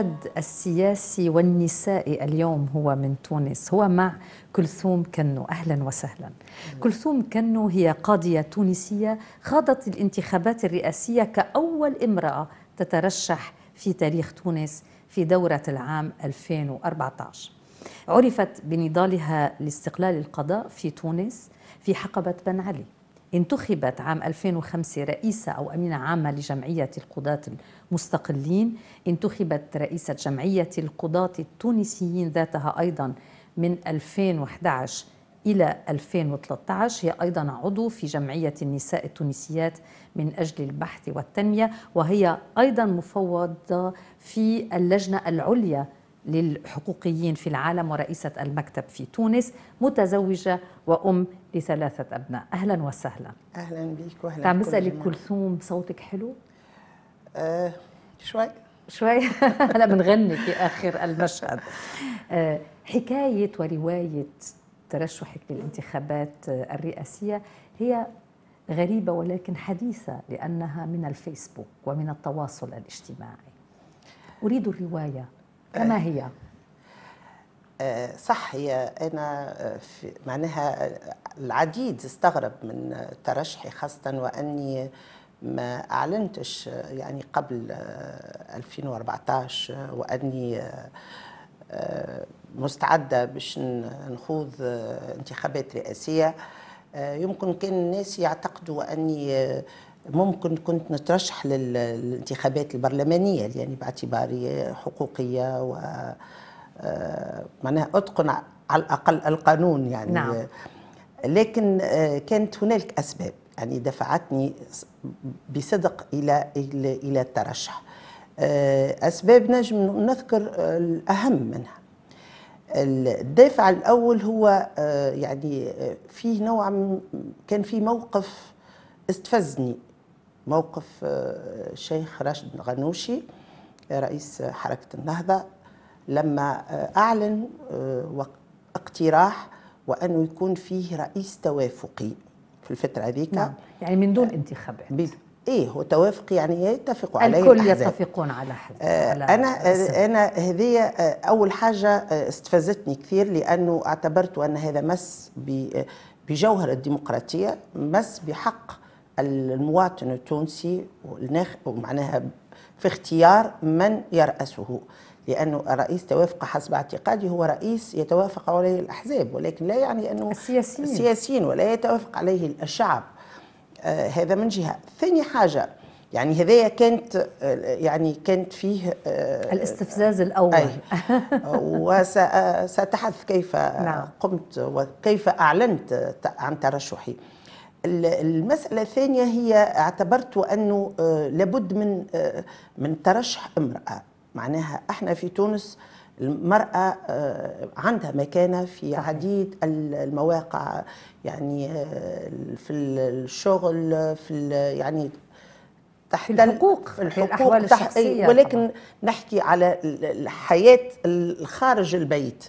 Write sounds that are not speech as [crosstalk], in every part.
المشهد السياسي والنسائي اليوم هو من تونس هو مع كلثوم كنو أهلا وسهلا كلثوم كنو هي قاضية تونسية خاضت الانتخابات الرئاسية كأول امرأة تترشح في تاريخ تونس في دورة العام 2014 عرفت بنضالها لاستقلال القضاء في تونس في حقبة بن علي انتخبت عام 2005 رئيسة أو أمينة عامة لجمعية القضاة المستقلين انتخبت رئيسة جمعية القضاة التونسيين ذاتها أيضا من 2011 إلى 2013 هي أيضا عضو في جمعية النساء التونسيات من أجل البحث والتنمية وهي أيضا مفوضة في اللجنة العليا للحقوقيين في العالم ورئيسة المكتب في تونس متزوجة وأم لثلاثة أبناء أهلا وسهلا أهلا بيك وأهلا عم بسألك كلثوم صوتك حلو؟ آه شوي شوي هلا [laughs] بنغني في آخر المشهد آه، حكاية ورواية ترشحك للانتخابات الرئاسية هي غريبة ولكن حديثة لأنها من الفيسبوك ومن التواصل الاجتماعي أريد الرواية كما آه، هي آه، صح هي انا آه، في معناها آه، العديد استغرب من ترشحي خاصه واني ما اعلنتش يعني قبل 2014 واني مستعده باش نخوض انتخابات رئاسيه يمكن كان الناس يعتقدوا اني ممكن كنت نترشح للانتخابات البرلمانيه يعني باعتباري حقوقيه و آه، معناها اتقن على الاقل القانون يعني نعم. لكن آه، كانت هنالك اسباب يعني دفعتني بصدق الى الى, إلى الترشح آه، اسباب نجم نذكر الاهم منها الدافع الاول هو يعني فيه نوع كان في موقف استفزني موقف الشيخ راشد غنوشي رئيس حركه النهضه لما آه، أعلن آه، اقتراح وأنه يكون فيه رئيس توافقي في الفترة هذيك نعم. يعني من دون آه، انتخابات ايه هو توافق يعني يتفقوا عليه الكل يتفقون على حزب آه انا آه انا هذه آه اول حاجه استفزتني كثير لانه اعتبرت ان هذا مس بجوهر الديمقراطيه مس بحق المواطن التونسي ومعناها في اختيار من يرأسه لانه الرئيس توافق حسب اعتقادي هو رئيس يتوافق عليه الاحزاب ولكن لا يعني انه السياسيين السياسيين ولا يتوافق عليه الشعب آه هذا من جهه ثاني حاجه يعني هذايا كانت آه، يعني كانت فيه آه الاستفزاز الاول أي [laughs] وساتحدث كيف نعم. قمت وكيف اعلنت عن ترشحي المسألة الثانية هي اعتبرت أنه آه، لابد من آه، من ترشح امرأة معناها احنا في تونس المرأة آه، عندها مكانة في عديد المواقع يعني آه، في الشغل في يعني تحت الحقوق في الحقوق إيه، الشخصية ولكن طبعا. نحكي على الحياة خارج البيت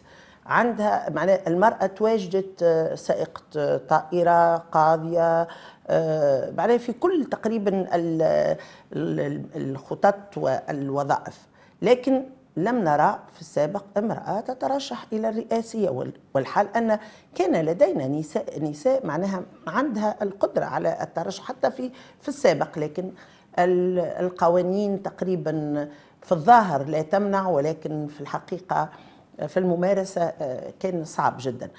عندها معناها المرأة تواجدت آه، سائقة طائرة قاضية معناها في كل تقريبا الخطط والوظائف لكن لم نرى في السابق امرأة تترشح إلى الرئاسية والحال أن كان لدينا نساء, نساء معناها عندها القدرة على الترشح حتى في, في السابق لكن القوانين تقريبا في الظاهر لا تمنع ولكن في الحقيقة في الممارسة آه، كان صعب جدا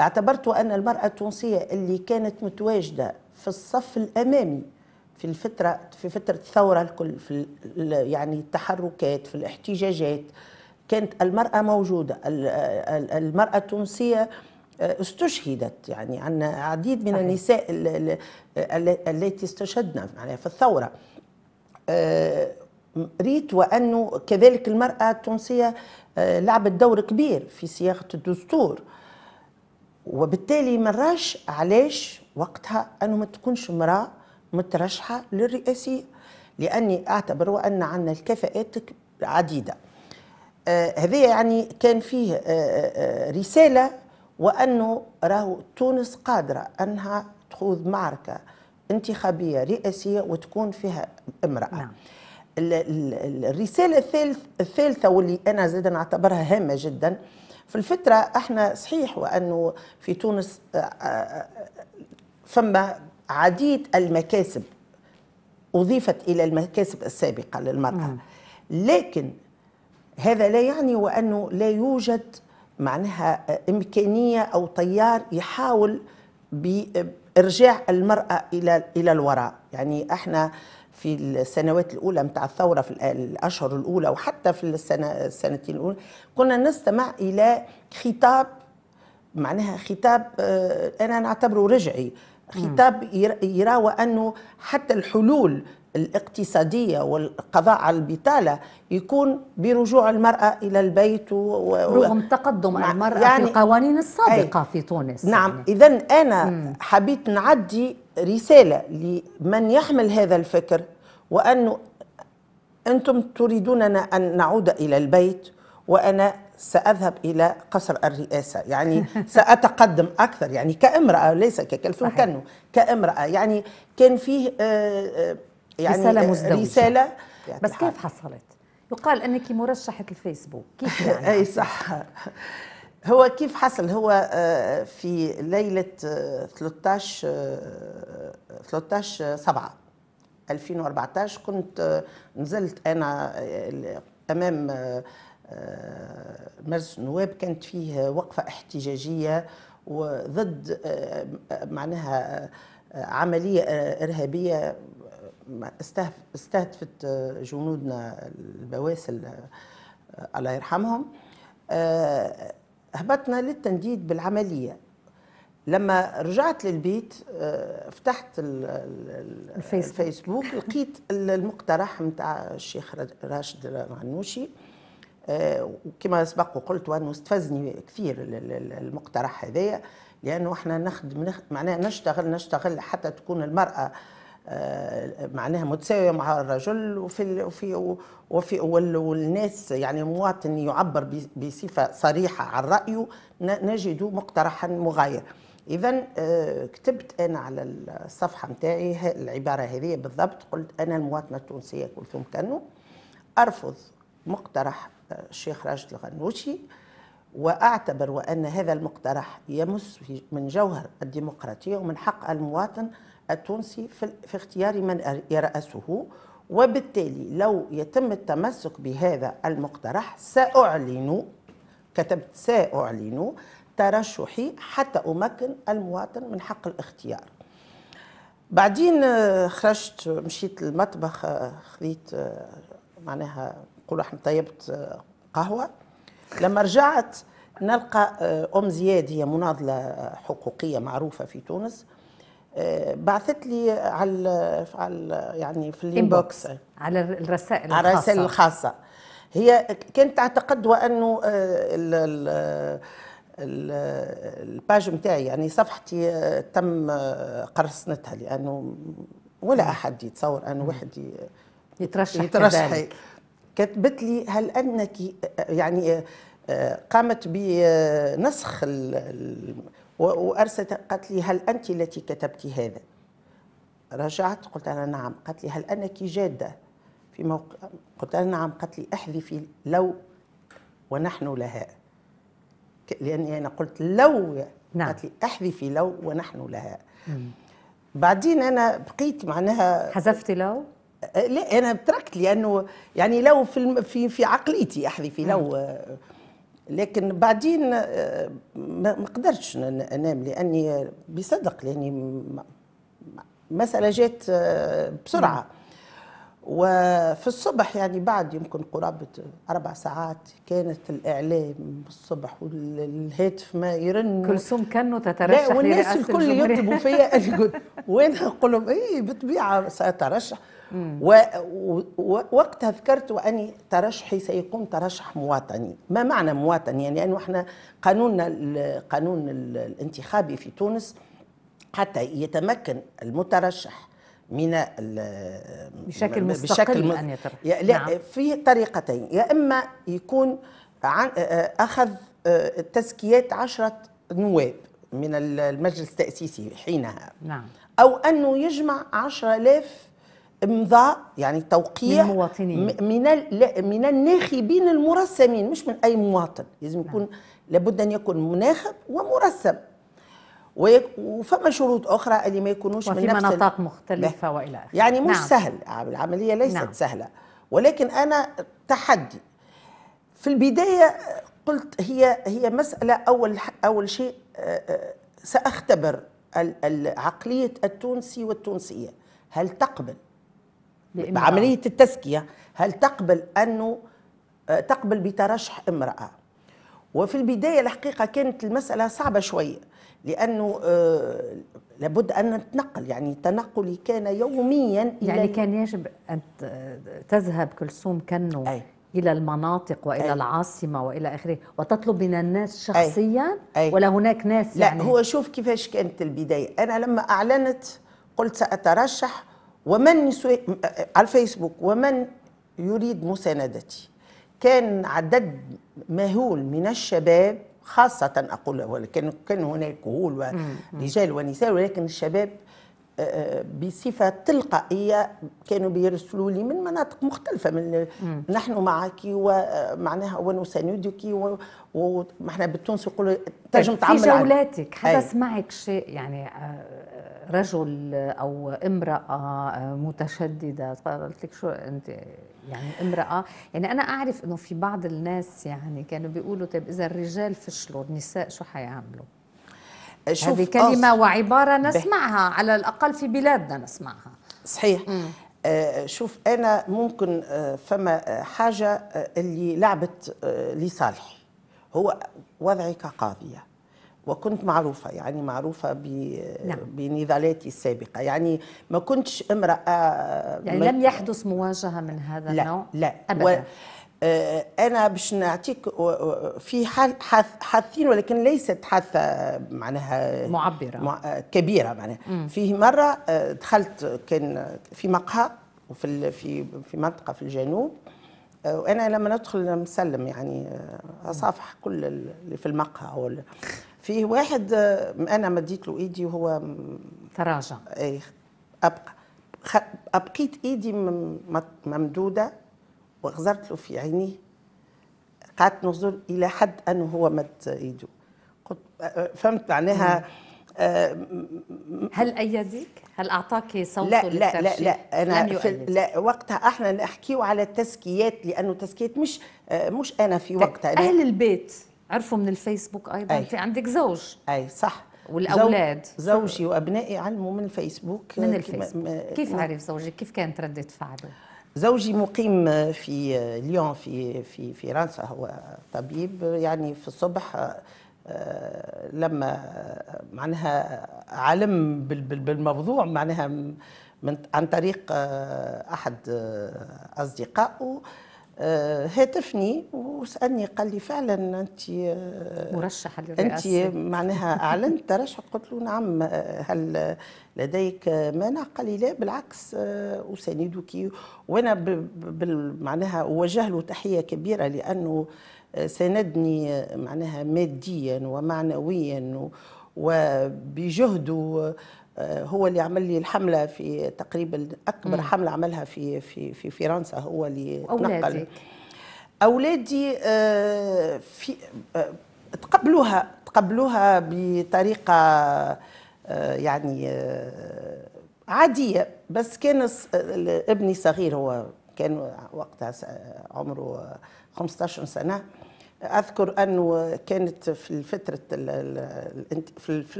اعتبرت أن المرأة التونسية اللي كانت متواجدة في الصف الأمامي في الفترة في فترة الثورة الكل في يعني التحركات في الاحتجاجات كانت المرأة موجودة المرأة التونسية آه، استشهدت يعني عن عديد من النساء التي استشهدنا يعني في الثورة آه، ريت وأنه كذلك المرأة التونسية آه، لعبت دور كبير في صياغة الدستور وبالتالي مراش علاش وقتها أنه ما تكونش امرأة مترشحة للرئاسية لأني أعتبر وأن عندنا الكفاءات عديدة آه، هذا يعني كان فيه آه، آه، رسالة وأنه راهو تونس قادرة أنها تخوض معركة انتخابية رئاسية وتكون فيها امرأة نعم. الرسالة الثالثة واللي أنا زادا نعتبرها هامة جدا في الفترة احنا صحيح وأنه في تونس فما عديد المكاسب أضيفت إلى المكاسب السابقة للمرأة مم. لكن هذا لا يعني وأنه لا يوجد معناها إمكانية أو تيار يحاول بإرجاع المرأة إلى إلى الوراء يعني احنا في السنوات الأولى متاع الثورة في الأشهر الأولى وحتى في السنة السنتين الأولى كنا نستمع إلى خطاب معناها خطاب آه، أنا نعتبره رجعي خطاب يراوى أنه حتى الحلول الاقتصاديه والقضاء على البطاله يكون برجوع المراه الى البيت و... رغم تقدم نعم، المراه يعني... في القوانين السابقه أي... في تونس نعم يعني. اذا انا حبيت نعدي رساله لمن يحمل هذا الفكر وانه انتم تريدوننا ان نعود الى البيت وانا سأذهب إلى قصر الرئاسة يعني [laughs] سأتقدم أكثر يعني كامرأة ليس ككلثوم كانوا كامرأة يعني كان فيه آه، آه، يعني رسالة مزدوجة رسالة يعني بس كيف حصلت؟ يقال أنك مرشحة الفيسبوك كيف [laughs] يعني أي صح هو كيف حصل هو آه، في ليلة 13 13 7 2014 كنت نزلت أنا أمام آه، مجلس النواب كانت فيه وقفة احتجاجية وضد آه، معناها آه، عملية إرهابية استهدفت جنودنا البواسل الله يرحمهم هبطنا للتنديد بالعملية لما رجعت للبيت فتحت الفيسبوك, الفيسبوك لقيت المقترح متاع الشيخ راشد الغنوشي وكما آه، سبق وقلت وانه استفزني كثير المقترح هذايا لانه احنا نخدم معناها نشتغل نشتغل حتى تكون المراه آه، معناها متساويه مع الرجل وفي وفي وفي والناس يعني مواطن يعبر بصفه صريحه عن رايه نجد مقترحا مغاير اذا آه، كتبت انا على الصفحه نتاعي العباره هذه بالضبط قلت انا المواطنه التونسيه كلثوم كنو ارفض مقترح الشيخ راشد الغنوشي واعتبر وان هذا المقترح يمس من جوهر الديمقراطيه ومن حق المواطن التونسي في اختيار من يرأسه وبالتالي لو يتم التمسك بهذا المقترح سأعلن كتبت سأعلن ترشحي حتى أمكن المواطن من حق الاختيار بعدين آه، خرجت مشيت للمطبخ آه، خذيت آه، معناها نقولوا احنا طيبت آه، قهوه لما رجعت نلقى آه، ام زياد هي مناضله حقوقيه معروفه في تونس آه، بعثت لي على على يعني في الانبوكس على الرسائل الخاصه على الرسائل الخاصه هي كانت تعتقد وانه الباج نتاعي يعني صفحتي تم قرصنتها لانه ولا احد يتصور انه واحد يترشح يترشح كتبت لي هل انك يعني قامت بنسخ وارسلت قالت لي هل انت التي كتبت هذا رجعت قلت لها نعم قالت لي هل انك جاده في موقع قلت لها نعم قالت لي احذفي لو ونحن لها لاني انا قلت لو نعم. قالت لي احذفي لو ونحن لها مم. بعدين انا بقيت معناها حذفتي لو لا انا تركت لانه يعني لو في في في عقليتي احذفي لو لكن بعدين آه، ما قدرتش انام لاني بصدق لاني مساله جات آه، بسرعه وفي الصبح يعني بعد يمكن قرابة أربع ساعات كانت الإعلام الصبح والهاتف ما يرن كلثوم كانوا تترشح لا يعني والناس الكل يطلبوا فيا وأنا [laughs] اقول لهم اي بالطبيعة سأترشح وقتها ذكرت وأني ترشحي سيكون ترشح مواطني ما معنى مواطني يعني لأنه احنا قانوننا القانون الانتخابي في تونس حتى يتمكن المترشح من بشكل مستقل بشكل م... أن يترشح لا نعم. في طريقتين يا إما يكون عن أخذ آه، تزكيات عشرة نواب من المجلس التأسيسي حينها نعم. أو أنه يجمع عشرة آلاف امضاء يعني توقيع من المواطنين من من الناخبين المرسمين مش من اي مواطن لازم يكون نعم. لابد ان يكون مناخب ومرسم وفما شروط اخرى اللي ما يكونوش من نفس مناطق مختلفه والى اخره يعني مش نعم. سهل العمليه ليست نعم. سهله ولكن انا تحدي في البدايه قلت هي هي مساله اول اول شيء آه، آه، ساختبر عقليه التونسي والتونسيه هل تقبل بعملية التزكية هل تقبل أنه آه، تقبل بترشح امرأة وفي البداية الحقيقة كانت المسألة صعبة شوية لأنه آه، لابد أن نتنقل يعني تنقلي كان يوميا يعني كان يجب أن تذهب كلثوم كنو أي. إلى المناطق وإلى أي. العاصمة وإلى آخره وتطلب من الناس شخصيا أي. أي. ولا هناك ناس لا يعني هو شوف كيفاش كانت البداية أنا لما أعلنت قلت سأترشح ومن على الفيسبوك ومن يريد مساندتي كان عدد مهول من الشباب خاصة أقول ولكن كان هناك هول رجال ونساء ولكن الشباب آه، آه، بصفة تلقائية كانوا بيرسلوا لي من مناطق مختلفة من نحن معك ومعناها آه، ونساندك ونحن بالتونس يقولوا طيب، تنجم تعمل في جولاتك حدث معك شيء يعني رجل او امراه متشدده قلت لك شو انت يعني امراه يعني انا اعرف انه في بعض الناس يعني كانوا بيقولوا طيب اذا الرجال فشلوا النساء شو حيعملوا شوف هذه كلمه آه، وعباره نسمعها على الاقل في بلادنا نسمعها صحيح م. آه، شوف انا ممكن آه، فما حاجه اللي لعبت لصالحي هو وضعي كقاضيه وكنت معروفه يعني معروفه ب... نعم. بنضالاتي السابقه يعني ما كنتش امراه آه، يعني ما... لم يحدث مواجهه من هذا لا النوع لا ابدا و... آه، انا باش نعطيك في حال حاثين ولكن ليست حاثه معناها معبره مع آه، كبيره معناها مم. في مره دخلت كان في مقهى وفي في في منطقه في الجنوب وانا لما ندخل مسلم يعني اصافح كل اللي في المقهى في واحد انا مديت له ايدي وهو تراجع اي ابقى ابقيت ايدي ممدوده وغزرت له في عينيه قعدت ننظر الى حد انه هو مد ايده قلت فهمت معناها آه، هل ايدك؟ هل اعطاك صوت لا لا لا لا انا لا وقتها احنا نحكيو على التزكيات لانه تزكيات مش آه، مش انا في وقتها اهل البيت عرفوا من الفيسبوك ايضا أي. في عندك زوج اي صح والاولاد زوجي وابنائي علموا من الفيسبوك من الفيسبوك كيف عرف زوجك كيف كانت رده فعله زوجي مقيم في ليون في في فرنسا هو طبيب يعني في الصبح آه، لما معناها علم بالموضوع معناها من عن طريق آه، احد آه، اصدقائه آه، هاتفني وسالني قال لي فعلا انت آه، مرشحه للرئاسه انت معناها اعلنت ترشح قلت له نعم آه، هل لديك مانع قال لي لا بالعكس اساندك وانا معناها اوجه له تحيه كبيره لانه ساندني معناها ماديا ومعنويا وبجهده آه، هو اللي عمل لي الحمله في تقريبا اكبر مم. حمله عملها في في في فرنسا هو اللي نقل اولادي آه، في آه، تقبلوها تقبلوها بطريقه يعني عاديه بس كان ابني صغير هو كان وقتها عمره 15 سنه اذكر انه كانت في فتره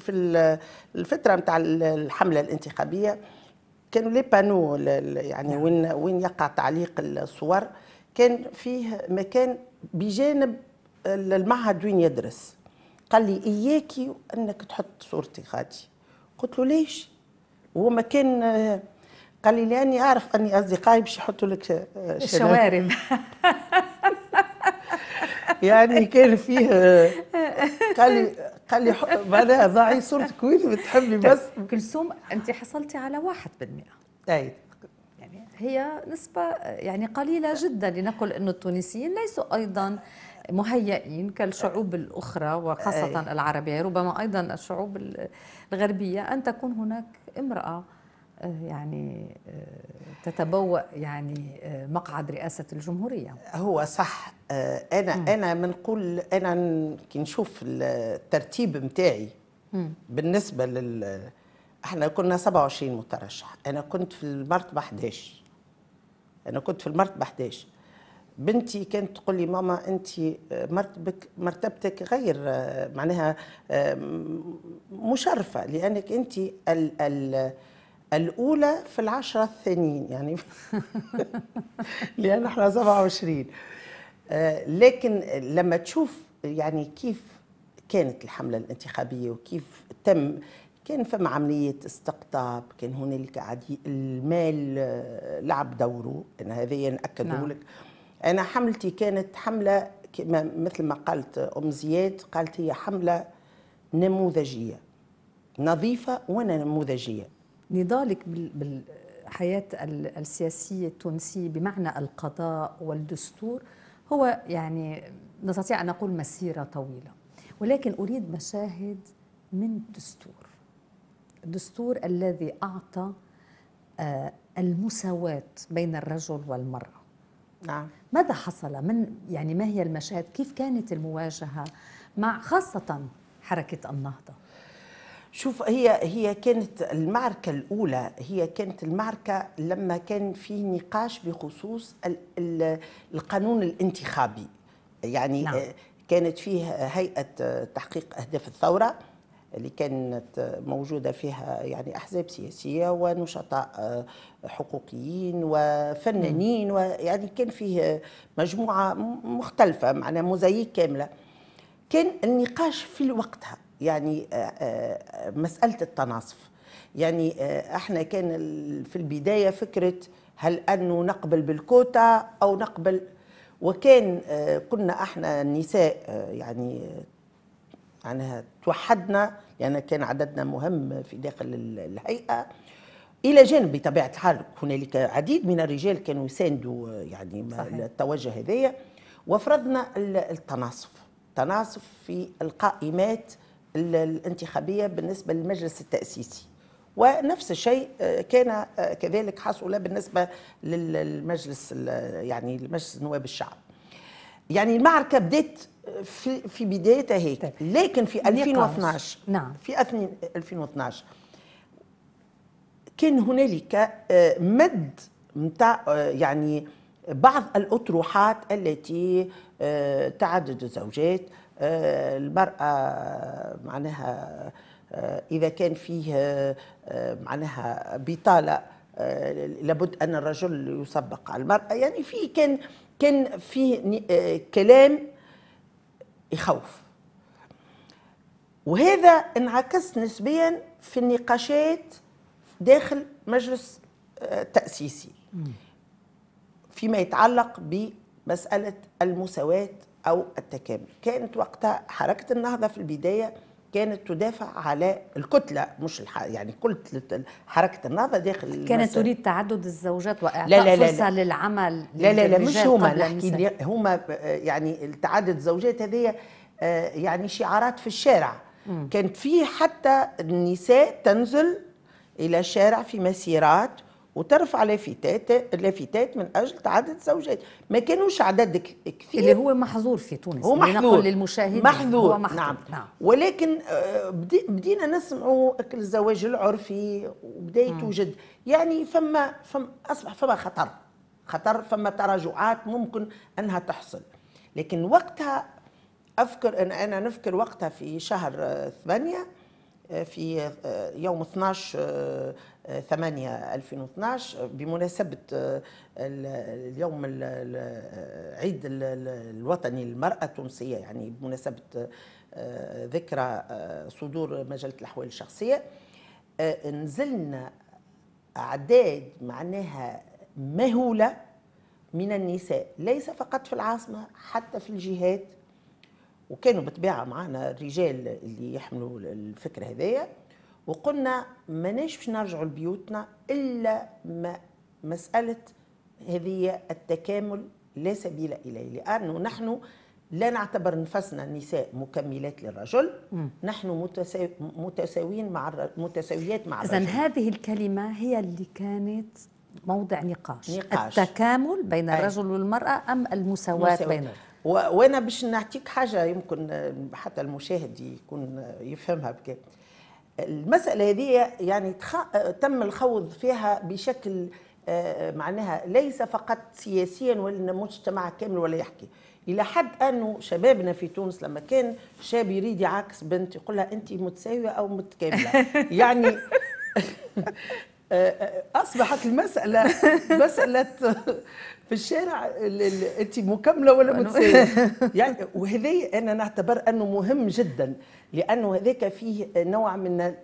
في الفتره نتاع الحمله الانتخابيه كانوا لي بانو يعني نعم. وين وين يقع تعليق الصور كان فيه مكان بجانب المعهد وين يدرس قال لي اياكي انك تحط صورتي غادي قلت له ليش هو مكان قال لي لاني اعرف اني اصدقائي باش يحطوا لك آه، شوارم [laughs] يعني كان فيه [laughs] قال لي قال لي معناها ضعي صورتك وين بتحبني طيب، بس ام كلثوم انت حصلتي على 1% اي يعني هي نسبة يعني قليلة جدا لنقل انه التونسيين ليسوا ايضا مهيئين كالشعوب الأخرى وخاصة العربية ربما أيضا الشعوب الغربية أن تكون هناك امرأة آه، يعني آه، تتبوأ يعني آه، مقعد رئاسة الجمهورية هو صح أنا م. أنا منقول أنا كي نشوف الترتيب متاعي بالنسبة لل احنا كنا 27 مترشح أنا كنت في المرتبة 11 أنا كنت في المرتبة 11 بنتي كانت تقول لي ماما انت مرتبك مرتبتك غير معناها مشرفه لانك انت ال ال الأولى في العشرة الثانيين يعني [laughs] لأن احنا 27 آه، لكن لما تشوف يعني كيف كانت الحملة الانتخابية وكيف تم كان فما عملية استقطاب كان هنالك عديد المال آه، لعب دوره أنا هذا نأكده نعم. لك أنا حملتي كانت حملة مثل ما قالت أم زياد قالت هي حملة نموذجية نظيفة ونموذجية نضالك بالحياة السياسية التونسية بمعنى القضاء والدستور هو يعني نستطيع أن نقول مسيرة طويلة ولكن أريد مشاهد من الدستور الدستور الذي أعطى آه، المساواة بين الرجل والمرأة نعم ماذا حصل من يعني ما هي المشاهد كيف كانت المواجهة مع خاصة حركة النهضة شوف هي هي كانت المعركة الأولى هي كانت المعركة لما كان في نقاش بخصوص القانون الانتخابي يعني نعم. كانت فيه هيئة تحقيق أهداف الثورة اللي كانت موجودة فيها يعني أحزاب سياسية ونشطاء حقوقيين وفنانين نعم. ويعني كان فيه مجموعة مختلفة معنا موزايك كاملة كان النقاش في وقتها يعني آه، آه، مساله التناصف يعني آه، احنا كان في البدايه فكره هل انه نقبل بالكوتا او نقبل وكان كنا احنا النساء يعني يعني توحدنا يعني كان عددنا مهم في داخل الهيئه الى جانب بطبيعه الحال هنالك عديد من الرجال كانوا يساندوا يعني صحيح. التوجه هذايا وفرضنا التناصف تناصف في القائمات الانتخابية بالنسبة للمجلس التأسيسي ونفس الشيء آه، كان آه، كذلك حصل بالنسبة للمجلس يعني المجلس نواب الشعب يعني المعركة بدأت آه، في في بدايتها هيك طيب. لكن في 2012 نعم في 2012 كان هنالك مد متاع يعني بعض الأطروحات التي تعدد الزوجات آه، المرأة معناها آه، إذا كان فيه آه، معناها بطالة لابد أن الرجل يسبق على المرأة يعني في كان كان فيه كلام يخوف وهذا انعكس نسبيا في النقاشات داخل مجلس تأسيسي فيما يتعلق بمسألة المساواة أو التكامل كانت وقتها حركة النهضة في البداية كانت تدافع على الكتله مش الح... يعني كتله حركه النهضه داخل كانت تريد تعدد الزوجات واعطاء لا فرصه لا للعمل لا لا لا مش هما نحكي هما آه، يعني تعدد الزوجات هذه آه، يعني شعارات في الشارع كانت في حتى النساء تنزل الى الشارع في مسيرات وترفع لافتات لافتات من اجل تعدد الزوجات ما كانوش عدد كثير اللي هو محظور في تونس هو محظور للمشاهدين محظور, هو محظور. نعم. نعم ولكن آه، بدينا نسمعوا الزواج العرفي وبدا يتوجد يعني فما فم اصبح فما خطر خطر فما تراجعات ممكن انها تحصل لكن وقتها افكر ان انا نفكر وقتها في شهر ثمانية في آه، يوم 12 8 2012 بمناسبة آه، اليوم العيد آه، الوطني للمرأة التونسية يعني بمناسبة ذكرى صدور مجلة الأحوال الشخصية نزلنا أعداد معناها مهولة من النساء ليس فقط في العاصمة حتى في الجهات وكانوا بتبيع معنا الرجال اللي يحملوا الفكره هذية وقلنا ماناش باش نرجعوا لبيوتنا الا ما مساله هذه التكامل لا سبيل اليه لانه نحن لا نعتبر نفسنا النساء مكملات للرجل م. نحن متساو... متساويين مع الر... متساويات مع الرجل اذا هذه الكلمه هي اللي كانت موضع نقاش, نقاش. التكامل بين أي. الرجل والمرأة أم المساواة بينهم وانا باش نعطيك حاجه يمكن حتى المشاهد يكون يفهمها بك المساله هذه يعني تخ... تم الخوض فيها بشكل آه، معناها ليس فقط سياسيا ولا كامل ولا يحكي الى حد انه شبابنا في تونس لما كان شاب يريد يعاكس بنت يقول لها انت متساويه او متكامله [laughs] يعني [laughs] آه، آه، اصبحت المساله مساله في الشارع انت مكمله ولا متساويه [laughs] يعني وهذايا انا نعتبر انه مهم جدا لانه هذاك فيه نوع من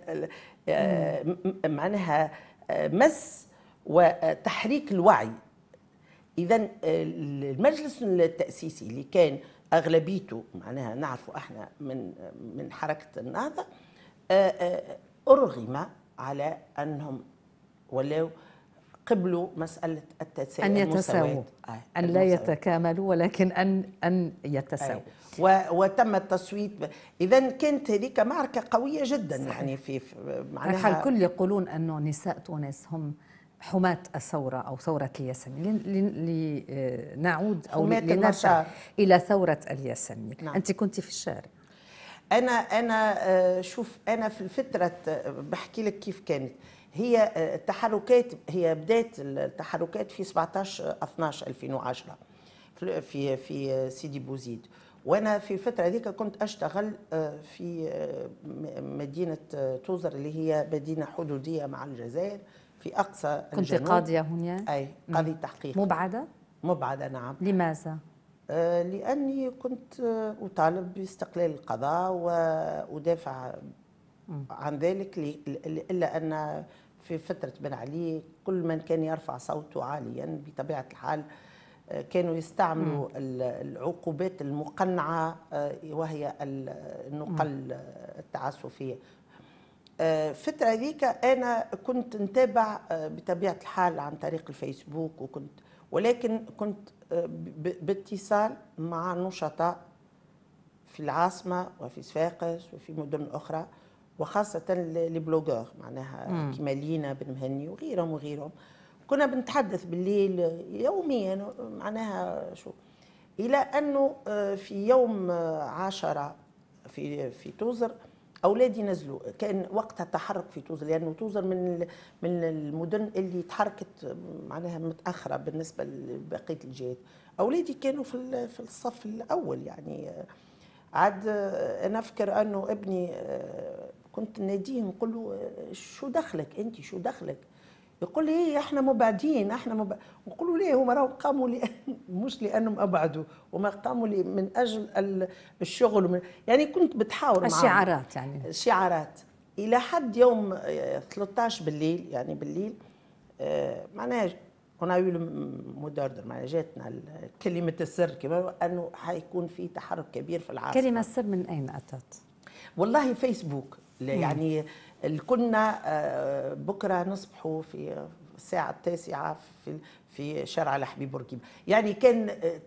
آه، معناها آه، مس وتحريك الوعي اذا المجلس التاسيسي اللي كان اغلبيته معناها نعرفوا احنا من من حركه النهضه آه، ارغم على انهم ولاو قبلوا مسألة التساوي أن يتساووا آه. أن لا يتكاملوا ولكن أن أن يتساووا آه. وتم التصويت ب... إذا كانت هذيك معركة قوية جدا صحيح. يعني في معناها الكل يقولون أنه نساء تونس هم حماة الثورة أو ثورة الياسمين لنعود أو لنرجع إلى ثورة الياسمين نعم. أنت كنت في الشارع أنا أنا آه، شوف أنا في الفترة آه، بحكي لك كيف كانت هي آه، التحركات هي بدات التحركات في 17 12 2010 في في آه، سيدي بوزيد وانا في الفتره هذيك كنت اشتغل آه، في مدينه توزر اللي هي مدينه حدوديه مع الجزائر في اقصى كنت الجنوب. قاضيه هنا اي قاضي تحقيق مبعده مبعده نعم لماذا لاني كنت اطالب باستقلال القضاء وادافع عن ذلك الا ان في فترة بن علي كل من كان يرفع صوته عاليا بطبيعة الحال آه، كانوا يستعملوا العقوبات المقنعة آه، وهي النقل التعسفية آه، الفترة هذيك أنا كنت نتابع بطبيعة الحال عن طريق الفيسبوك وكنت ولكن كنت باتصال مع نشطاء في العاصمة وفي صفاقس وفي مدن أخرى وخاصة بلوغور معناها كيما لينا بن مهني وغيرهم وغيرهم كنا بنتحدث بالليل يوميا معناها شو إلى أنه آه، في يوم آه، عشرة في في توزر اولادي نزلوا كان وقتها التحرك في توزر لانه يعني توزر من من المدن اللي تحركت معناها متاخره بالنسبه لبقيه الجهات اولادي كانوا في في الصف الاول يعني آه، عاد انا انه ابني كنت ناديه نقول له شو دخلك انت شو دخلك يقول لي إيه احنا مبعدين احنا مب... نقول له ليه هم راهو قاموا لي [laughs] مش لانهم ابعدوا وما قاموا لي من اجل الشغل ومن... يعني كنت بتحاور معهم الشعارات يعني شعارات الى حد يوم 13 آه، بالليل يعني بالليل آه، معناها هنا يقول مودردر معناها جاتنا كلمه السر كما انه حيكون في تحرك كبير في العاصمه كلمه السر من اين اتت؟ والله فيسبوك يعني كنا آه، بكره نصبحوا في الساعه التاسعه في في شارع الحبيب بورقيبه يعني كان آه،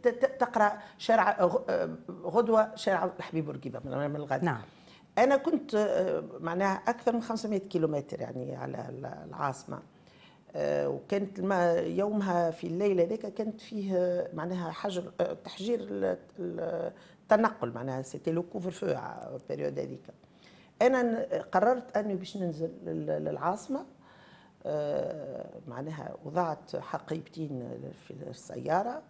تقرا شارع آه، غدوه شارع الحبيب بورقيبه من الغد نعم انا كنت معناها اكثر من 500 كيلومتر يعني على العاصمه وكانت يومها في الليل ذيك كانت فيه معناها حجر تحجير التنقل معناها سيتي لو كوفر فو البيريود هذيك انا قررت اني باش ننزل للعاصمه آه، معناها وضعت حقيبتين في السياره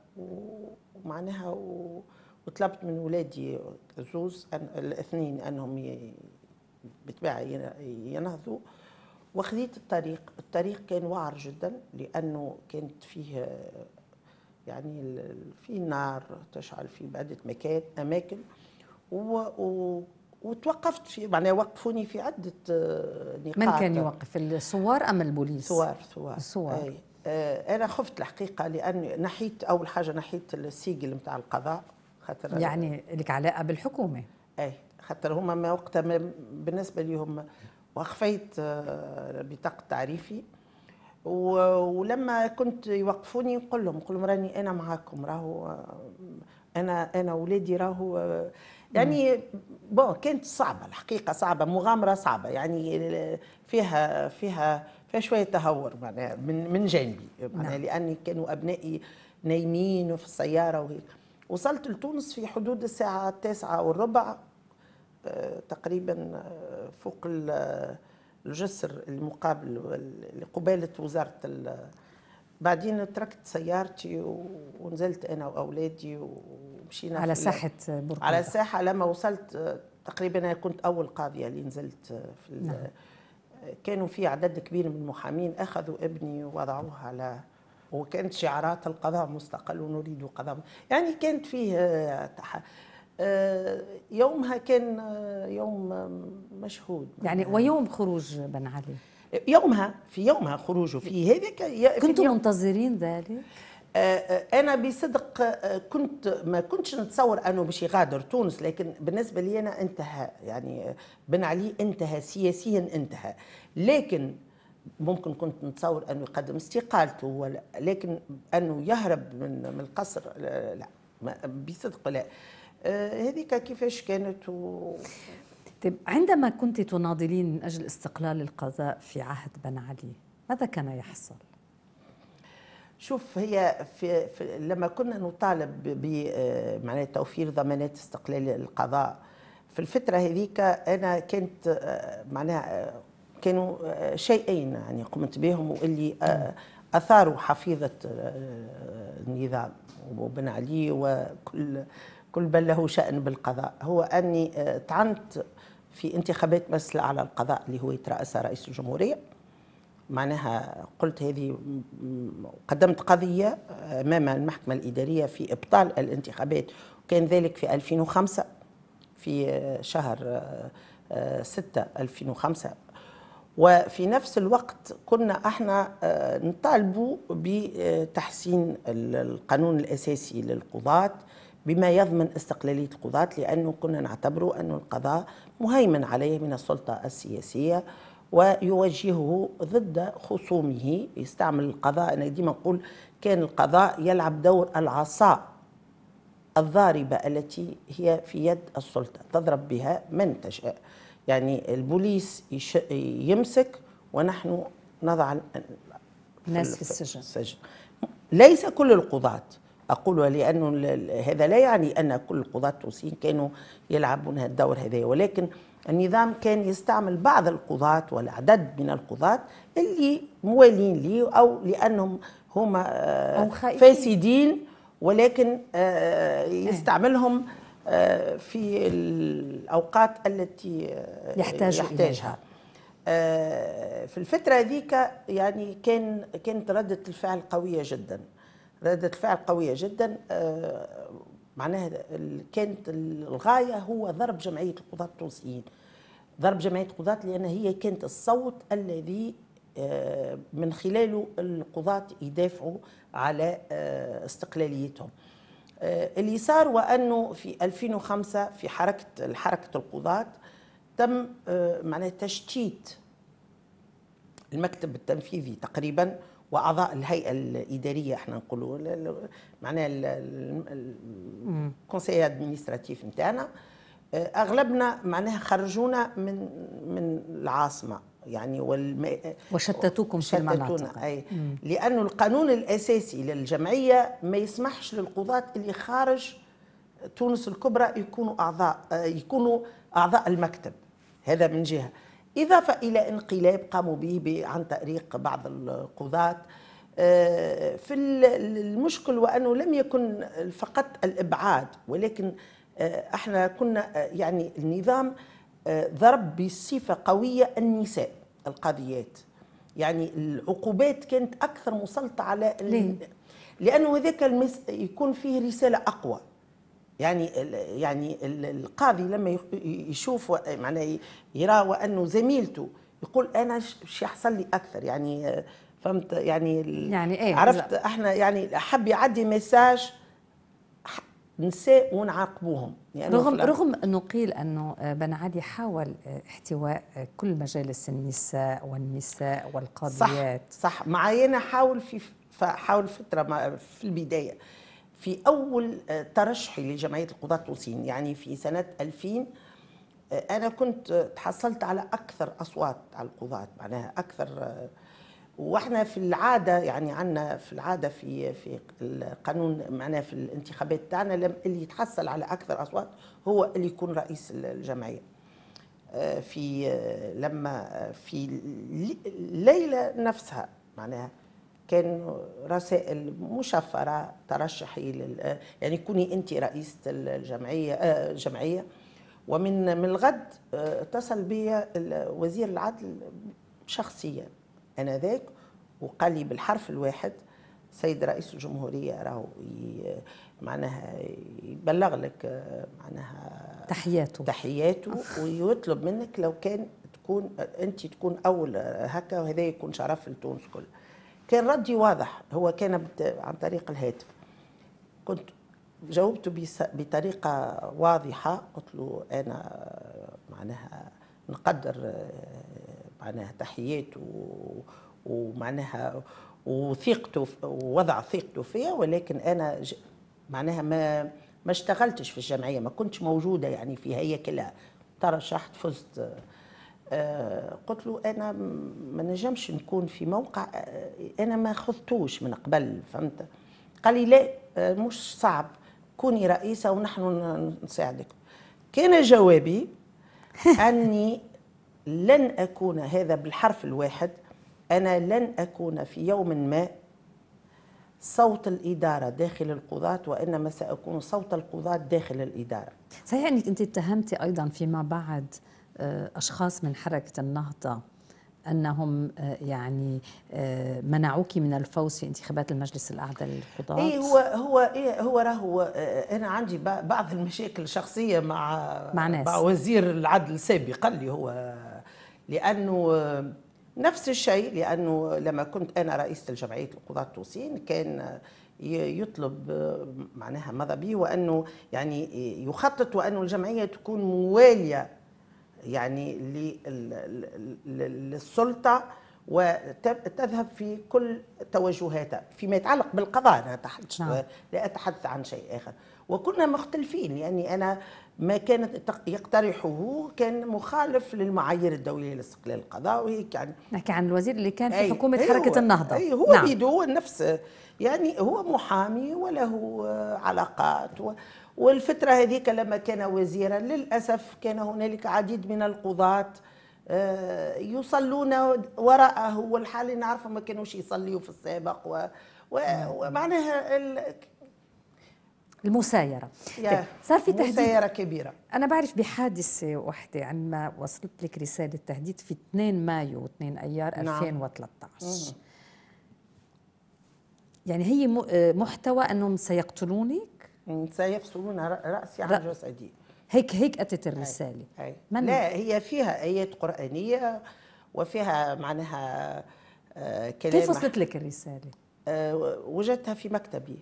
ومعناها وطلبت من ولادي زوز أن... الاثنين انهم ي... ينهضوا وخذيت الطريق الطريق كان واعر جدا لانه كانت فيه يعني في نار تشعل في بعدة مكان اماكن و... و... وتوقفت في معناها وقفوني في عده آه، نقاط من كان يوقف الصور ام البوليس؟ صور صور أي. آه، انا خفت الحقيقه لان نحيت اول حاجه نحيت السيجل نتاع القضاء خاطر يعني لك علاقه بالحكومه اي خاطر هما ما وقتها بالنسبه ليهم وخفيت آه، بطاقه تعريفي ولما كنت يوقفوني نقول لهم نقول لهم راني انا معاكم راهو انا انا ولادي راهو يعني بون كانت صعبه الحقيقه صعبه مغامره صعبه يعني فيها فيها فيها شويه تهور معناها من من جانبي معناها نعم. لاني كانوا ابنائي نايمين وفي السياره وهيك وصلت لتونس في حدود الساعه التاسعة والربع آه، تقريبا آه، فوق آه، الجسر المقابل قباله وزاره بعدين تركت سيارتي ونزلت انا واولادي ومشينا على ساحه بورقيبه على الساحه لما وصلت تقريبا انا كنت اول قاضيه اللي نزلت في نعم. كانوا في عدد كبير من المحامين اخذوا ابني ووضعوه على وكانت شعارات القضاء مستقل ونريد قضاء يعني كانت فيه آه، تح... آه، يومها كان آه، يوم مشهود يعني ويوم خروج بن علي يومها في يومها خروجه في هذاك كنتوا منتظرين ذلك؟ آه، آه، انا بصدق آه، كنت ما كنتش نتصور انه باش يغادر تونس لكن بالنسبه لي انا انتهى يعني بن علي انتهى سياسيا انتهى لكن ممكن كنت نتصور انه يقدم استقالته ولا لكن انه يهرب من, من القصر لا بصدق لا هذيك كيفاش كانت و... طيب عندما كنت تناضلين من أجل استقلال القضاء في عهد بن علي ماذا كان يحصل؟ شوف هي في, في لما كنا نطالب ب آه، توفير ضمانات استقلال القضاء في الفتره هذيك انا كنت آه، معناها آه، كانوا شيئين يعني قمت بهم واللي اثاروا حفيظه النظام وبن علي وكل كل بل له شان بالقضاء هو اني طعنت في انتخابات مثل على القضاء اللي هو يترأسها رئيس الجمهورية معناها قلت هذه قدمت قضية أمام المحكمة الإدارية في إبطال الانتخابات وكان ذلك في 2005 في شهر 6 آه، 2005 وفي نفس الوقت كنا احنا آه، نطالبوا بتحسين القانون الأساسي للقضاة بما يضمن استقلالية القضاة لأنه كنا نعتبروا أن القضاء مهيمن عليه من السلطة السياسية ويوجهه ضد خصومه يستعمل القضاء أنا ديما نقول كان القضاء يلعب دور العصا الضاربة التي هي في يد السلطة تضرب بها من تشاء يعني البوليس يمسك ونحن نضع الناس في السجن. السجن ليس كل القضاة أقولها لأنه هذا لا يعني أن كل القضاة التونسيين كانوا يلعبون الدور هذا ولكن النظام كان يستعمل بعض القضاة والعدد من القضاة اللي موالين لي أو لأنهم هما آه، فاسدين ولكن آه، إيه. يستعملهم آه، في الأوقات التي يحتاج يحتاجها في الفترة ذيك يعني كان كانت ردة الفعل قوية جداً ردة فعل قوية جدا آه، معناها كانت الغاية هو ضرب جمعية القضاة التونسيين ضرب جمعية القضاة لأن هي كانت الصوت الذي آه، من خلاله القضاة يدافعوا على آه، استقلاليتهم اللي صار وأنه في 2005 في حركة حركة القضاة تم معناه تشتيت المكتب التنفيذي تقريبا واعضاء الهيئه الاداريه احنا نقولوا معناها الكونسي ادمنستراتيف نتاعنا آه، اغلبنا معناها خرجونا من من العاصمه يعني والم... وشتتوكم في المناطق أي. لانه القانون الاساسي للجمعيه ما يسمحش للقضاة اللي خارج تونس الكبرى يكونوا اعضاء آه، يكونوا اعضاء المكتب هذا من جهه إضافة إلى انقلاب قاموا به عن تأريق بعض القضاة آه، في المشكل وأنه لم يكن فقط الإبعاد ولكن آه، احنا كنا آه، يعني النظام ضرب بصفة قوية النساء القاضيات يعني العقوبات كانت أكثر مسلطة على ليه؟ لأنه هذاك يكون فيه رسالة أقوى يعني يعني القاضي لما يشوف معناه يرى وانه زميلته يقول انا شو يحصل لي اكثر يعني فهمت يعني يعني ايه عرفت بالزبط. احنا يعني حب يعدي مساج نساء ونعاقبوهم يعني رغم رغم انه قيل انه بن عادي حاول احتواء كل مجالس النساء والنساء والقاضيات صح صح معايا حاول في حاول فتره في البدايه في أول آه، ترشحي لجمعية القضاة التونسيين يعني في سنة 2000 آه، أنا كنت آه، تحصلت على أكثر أصوات على القضاة معناها أكثر واحنا في العادة يعني عندنا في العادة في في القانون معناها في الانتخابات تاعنا اللي يتحصل على أكثر أصوات هو اللي يكون رئيس الجمعية في لما في الليلة نفسها معناها كان رسائل مشفرة ترشحي لل... يعني كوني أنت رئيسة الجمعية الجمعية آه، ومن من الغد آه، اتصل بي وزير العدل شخصيا أنا ذاك وقال لي بالحرف الواحد سيد رئيس الجمهورية راهو ي... معناها يبلغ لك آه، معناها تحياته تحياته ويطلب منك لو كان تكون انت تكون اول هكا وهذا يكون شرف لتونس كلها كان ردي واضح هو كان عن طريق الهاتف كنت جاوبته بطريقه واضحه قلت له انا معناها نقدر معناها تحياته ومعناها وثقته ووضع ثقته فيا ولكن انا معناها ما ما اشتغلتش في الجمعيه ما كنتش موجوده يعني في هيكلها ترشحت فزت آه، قلت له انا ما نجمش نكون في موقع آه، انا ما خذتوش من قبل فهمت قال لي لا آه، مش صعب كوني رئيسه ونحن نساعدك كان جوابي [laughs] اني لن اكون هذا بالحرف الواحد انا لن اكون في يوم ما صوت الإدارة داخل القضاة وإنما سأكون صوت القضاة داخل الإدارة صحيح أنك أنت اتهمتي أيضا فيما بعد آه، اشخاص من حركه النهضه انهم آه، يعني آه، منعوك من الفوز في انتخابات المجلس الاعلى للقضاه اي هو هو إيه هو راهو انا عندي بعض المشاكل الشخصيه مع مع, ناس. مع وزير العدل سابقا اللي هو لانه نفس الشيء لانه لما كنت انا رئيسه الجمعيه القضاه التونسيين كان يطلب معناها ماذا به وانه يعني يخطط وانه الجمعيه تكون مواليه يعني للسلطه وتذهب في كل توجهاتها فيما يتعلق بالقضاء انا اتحدث نعم. لا اتحدث عن شيء اخر وكنا مختلفين يعني انا ما كان يقترحه كان مخالف للمعايير الدوليه لاستقلال القضاء وهيك يعني نحكي عن الوزير اللي كان في حكومه أي حركه هو النهضه أي هو نعم. بيدو نفس يعني هو محامي وله علاقات و والفترة هذيك لما كان وزيرا للأسف كان هنالك عديد من القضاة آه، يصلون وراءه والحال نعرفه ما كانوش يصليوا في السابق و... و... نعم. ومعناها ال... المسايرة طيب، صار في تهديد مسايرة كبيرة أنا بعرف بحادثة واحدة عندما وصلت لك رسالة تهديد في 2 مايو 2 أيار نعم. 2013 مم. يعني هي آه، محتوى أنهم سيقتلونك سيفصلون رأسي عن جسدي هيك هيك أتت الرسالة أي. أي. لا هي فيها آيات قرآنية وفيها معناها آه، كلام كيف وصلت لك الرسالة؟ آه، وجدتها في مكتبي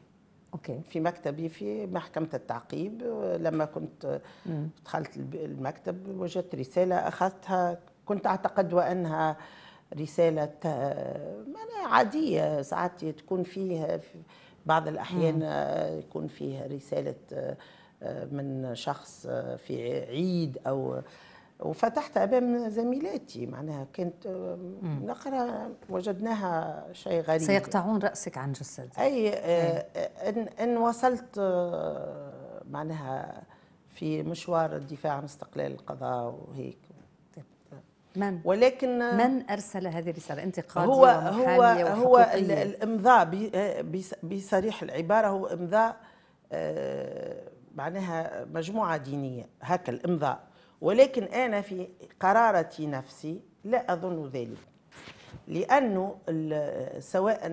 أوكي. في مكتبي في محكمة التعقيب لما كنت دخلت المكتب وجدت رسالة أخذتها كنت أعتقد وأنها رسالة آه، عادية ساعات تكون فيها في بعض الأحيان مم. يكون فيه رسالة آه، من شخص آه، في عيد أو وفتحت امام زميلاتي معناها كنت آه، نقرا وجدناها شيء غريب سيقطعون راسك عن جسدك اي إيه. ان ان وصلت معناها في مشوار الدفاع عن استقلال القضاء وهيك من ولكن من ارسل هذه الرساله انت قاضيه هو هو هو الامضاء بصريح العباره هو امضاء آه، معناها مجموعه دينيه هكا الامضاء ولكن انا في قرارتي نفسي لا اظن ذلك لانه سواء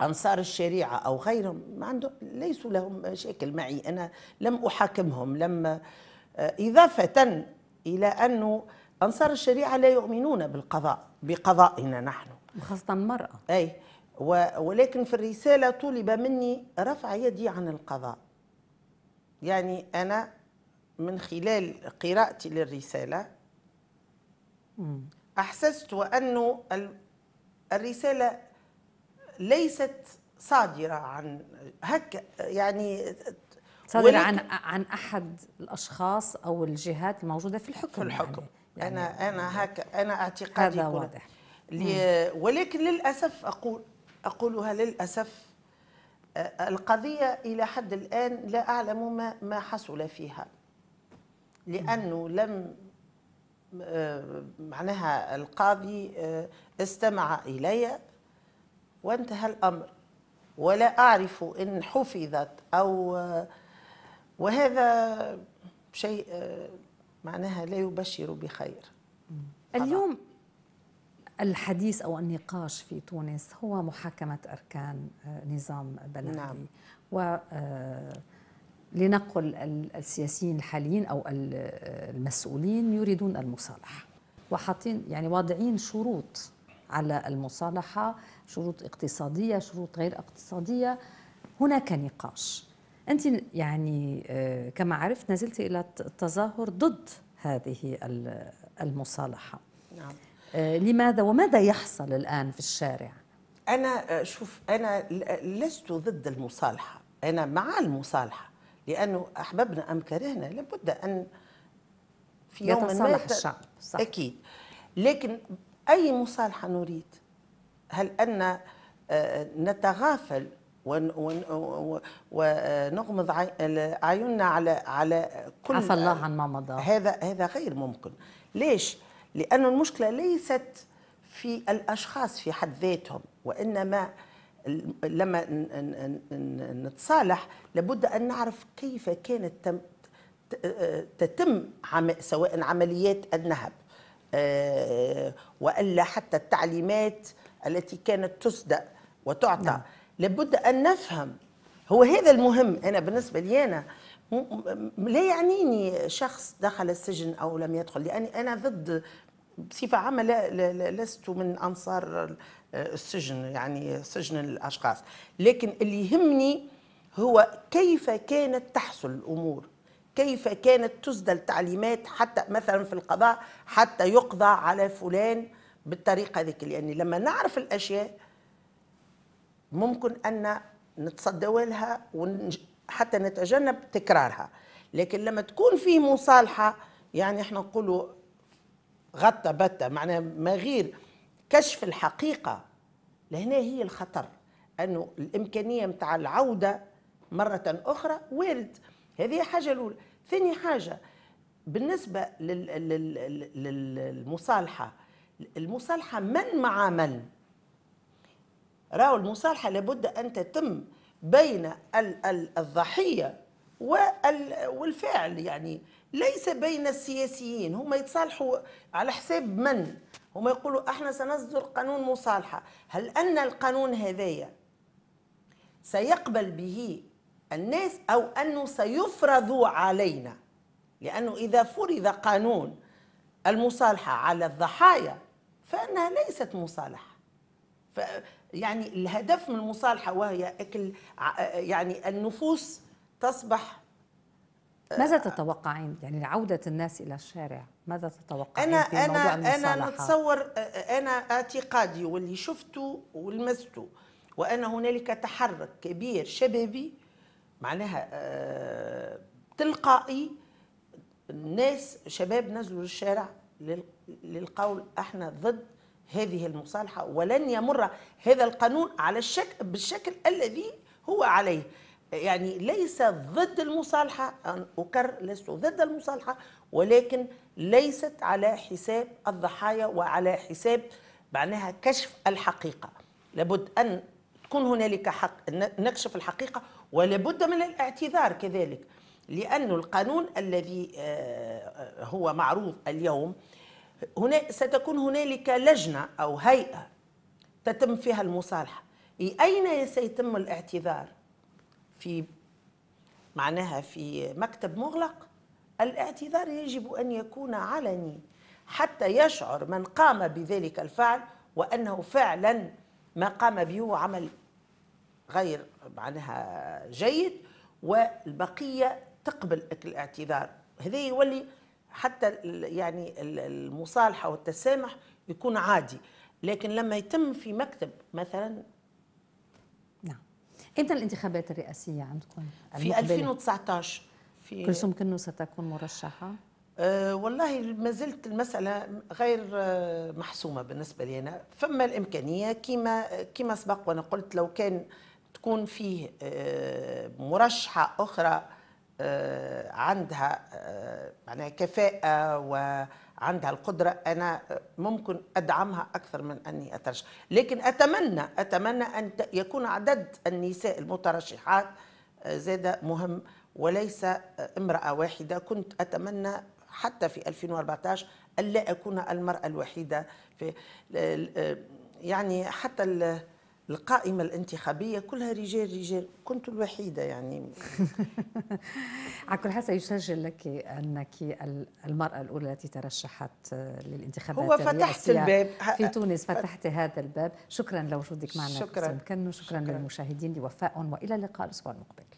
انصار الشريعه او غيرهم ما عندهم ليسوا لهم مشاكل معي انا لم احاكمهم لم آه، اضافه الى انه أنصار الشريعة لا يؤمنون بالقضاء بقضائنا نحن خاصة المرأة أي ولكن في الرسالة طلب مني رفع يدي عن القضاء يعني أنا من خلال قراءتي للرسالة أحسست وأنه الرسالة ليست صادرة عن هك يعني صادرة عن عن أحد الأشخاص أو الجهات الموجودة في الحكم في الحكم يعني. يعني انا انا هكا انا اعتقادي هذا واضح ولكن للاسف اقول اقولها للاسف آه، القضية إلى حد الآن لا أعلم ما, ما حصل فيها لأنه لم آه، معناها القاضي آه، استمع إلي وانتهى الأمر ولا أعرف إن حفظت أو وهذا شيء معناها لا يبشر بخير اليوم الحديث أو النقاش في تونس هو محاكمة أركان آه، نظام بلدي نعم. و آه، لنقل السياسيين الحاليين أو آه، المسؤولين يريدون المصالحة وحاطين يعني واضعين شروط على المصالحة شروط اقتصادية شروط غير اقتصادية هناك نقاش أنت يعني آه، كما عرفت نزلت إلى التظاهر ضد هذه المصالحة نعم. آه، لماذا وماذا يحصل الآن في الشارع؟ أنا آه، شوف أنا لست ضد المصالحة أنا مع المصالحة لأنه أحببنا أم كرهنا لابد أن في يوم يتصالح ما الشعب صح. أكيد لكن أي مصالحة نريد هل أن نتغافل ونغمض عيوننا على على كل عفى الله عن ما مضى هذا هذا غير ممكن ليش لأن المشكله ليست في الاشخاص في حد ذاتهم وانما لما نتصالح لابد ان نعرف كيف كانت تتم سواء عمليات النهب آه، والا حتى التعليمات التي كانت تسدى وتعطى نعم. لابد ان نفهم هو هذا المهم انا بالنسبه لي انا لا يعنيني شخص دخل السجن او لم يدخل لاني انا ضد بصفه عامه لست من انصار السجن يعني سجن الاشخاص لكن اللي يهمني هو كيف كانت تحصل الامور كيف كانت تسدى تعليمات حتى مثلا في القضاء حتى يقضى على فلان بالطريقه ذيك لاني يعني لما نعرف الاشياء ممكن أن نتصدوا لها حتى نتجنب تكرارها لكن لما تكون في مصالحة يعني احنا نقولوا غطى بتة معناها ما غير كشف الحقيقة لهنا هي الخطر أنه الإمكانية متاع العودة مرة أخرى وارد هذه حاجة الأولى ثاني حاجة بالنسبة للمصالحة المصالحة من مع من راهو المصالحة لابد أن تتم بين الضحية والفاعل يعني ليس بين السياسيين هم يتصالحوا على حساب من هم يقولوا احنا سنصدر قانون مصالحة هل أن القانون هذايا سيقبل به الناس أو أنه سيفرض علينا لأنه إذا فرض قانون المصالحة على الضحايا فإنها ليست مصالحة يعني الهدف من المصالحة وهي أكل يعني النفوس تصبح آه، ماذا تتوقعين يعني عودة الناس إلى الشارع ماذا تتوقعين أنا في أنا أنا نتصور آه، آه، أنا اعتقادي واللي شفته ولمسته وأن هنالك تحرك كبير شبابي معناها تلقائي الناس شباب نزلوا للشارع للقول احنا ضد هذه المصالحة ولن يمر هذا القانون على الشكل بالشكل الذي هو عليه يعني ليس ضد المصالحة أن أكرر لست ضد المصالحة ولكن ليست على حساب الضحايا وعلى حساب معناها كشف الحقيقة لابد أن تكون هنالك حق نكشف الحقيقة ولابد من الاعتذار كذلك لأن القانون الذي آه، آه، هو معروض اليوم هنا ستكون هنالك لجنة أو هيئة تتم فيها المصالحة أين سيتم الاعتذار في معناها في مكتب مغلق الاعتذار يجب أن يكون علني حتى يشعر من قام بذلك الفعل وأنه فعلا ما قام به عمل غير معناها جيد والبقية تقبل الاعتذار هذا يولي حتى يعني المصالحه والتسامح يكون عادي لكن لما يتم في مكتب مثلا نعم امتى الانتخابات الرئاسيه عندكم في 2019 في كلثوم كنو ستكون مرشحه أه والله ما زلت المسألة غير أه، محسومة بالنسبة لي أنا فما الإمكانية كما كما سبق وأنا قلت لو كان تكون فيه أه، مرشحة أخرى آه، عندها آه، معناها كفاءة وعندها القدرة أنا ممكن أدعمها أكثر من أني أترشح لكن أتمنى أتمنى أن يكون عدد النساء المترشحات آه، زاد مهم وليس امرأة واحدة كنت أتمنى حتى في 2014 ألا أكون المرأة الوحيدة في يعني حتى القائمة الانتخابية كلها رجال رجال كنت الوحيدة يعني [laughs] على كل حال يسجل لك أنك المرأة الأولى التي ترشحت للانتخابات هو فتحت الباب في تونس فتحت هذا الباب شكرا لوجودك معنا شكرا كنو شكرا, شكرا للمشاهدين لوفاء وإلى اللقاء الأسبوع المقبل